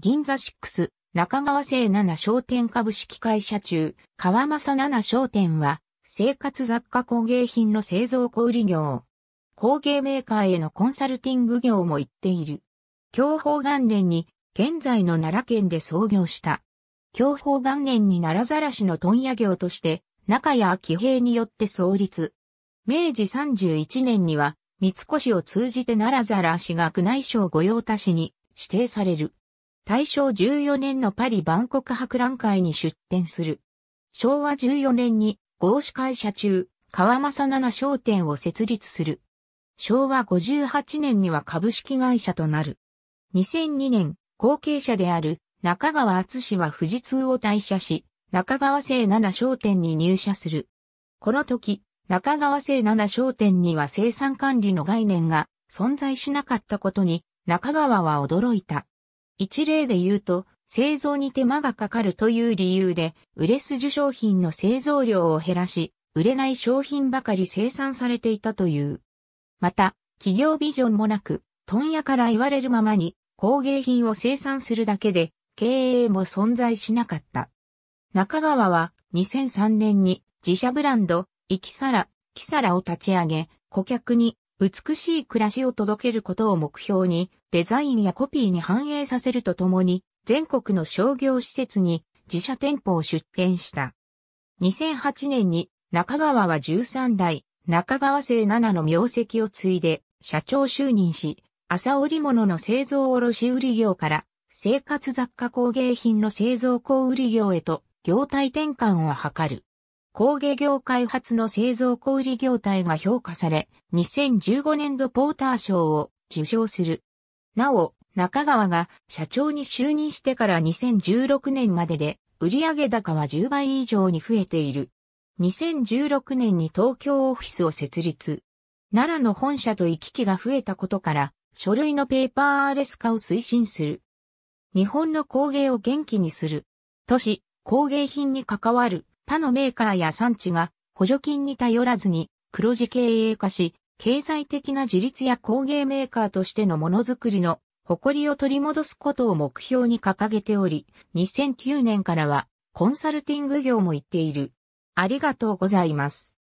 銀座6、中川製7商店株式会社中、川正7商店は、生活雑貨工芸品の製造小売業。工芸メーカーへのコンサルティング業も行っている。享保元年に、現在の奈良県で創業した。享保元年に奈良ざらしの問屋業として、中谷秋平によって創立。明治31年には、三越を通じて奈良ざらしが宮内省御用達に指定される。大正14年のパリ万国博覧会に出展する。昭和14年に合資会社中、川正七商店を設立する。昭和58年には株式会社となる。2002年、後継者である中川厚氏は富士通を退社し、中川聖七商店に入社する。この時、中川聖七商店には生産管理の概念が存在しなかったことに中川は驚いた。一例で言うと、製造に手間がかかるという理由で、売れ筋商品の製造量を減らし、売れない商品ばかり生産されていたという。また、企業ビジョンもなく、問屋から言われるままに工芸品を生産するだけで、経営も存在しなかった。中川は2003年に自社ブランド、生きさら、キサラを立ち上げ、顧客に美しい暮らしを届けることを目標にデザインやコピーに反映させるとともに、全国の商業施設に自社店舗を出店した。2008年に中川は13代、中川生7の名跡を継いで社長就任し、朝織物の製造卸売業から生活雑貨工芸品の製造小売業へと業態転換を図る。工芸業開発の製造小売業態が評価され、2015年度ポーター賞を受賞する。なお、中川が社長に就任してから2016年までで売上高は10倍以上に増えている。2016年に東京オフィスを設立。奈良の本社と行き来が増えたことから、書類のペーパーレス化を推進する。日本の工芸を元気にする。都市、工芸品に関わる他のメーカーや産地が補助金に頼らずに黒字経営化し、経済的な自立や工芸メーカーとしてのものづくりの誇りを取り戻すことを目標に掲げており、2009年からはコンサルティング業も行っている。ありがとうございます。